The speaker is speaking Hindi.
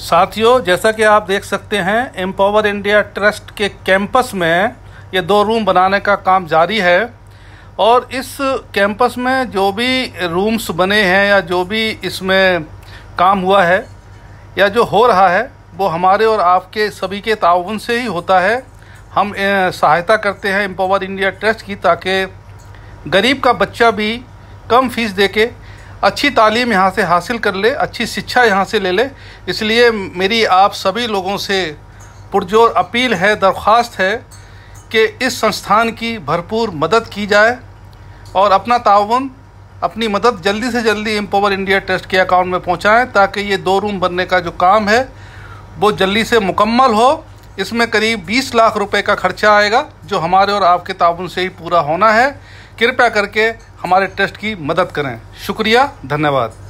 साथियों जैसा कि आप देख सकते हैं एम्पावर इंडिया ट्रस्ट के कैंपस में ये दो रूम बनाने का काम जारी है और इस कैंपस में जो भी रूम्स बने हैं या जो भी इसमें काम हुआ है या जो हो रहा है वो हमारे और आपके सभी के ताउन से ही होता है हम सहायता करते हैं एम्पावर इंडिया ट्रस्ट की ताकि गरीब का बच्चा भी कम फीस दे के अच्छी तालीम यहाँ से हासिल कर ले अच्छी शिक्षा यहाँ से ले ले इसलिए मेरी आप सभी लोगों से पुरजोर अपील है दरख्वास्त है कि इस संस्थान की भरपूर मदद की जाए और अपना ताउन अपनी मदद जल्दी से जल्दी एम्पावर इंडिया ट्रस्ट के अकाउंट में पहुँचाएँ ताकि ये दो रूम बनने का जो काम है वो जल्दी से मुकम्मल हो इसमें करीब 20 लाख रुपए का खर्चा आएगा जो हमारे और आपके ताउन से ही पूरा होना है कृपया करके हमारे टेस्ट की मदद करें शुक्रिया धन्यवाद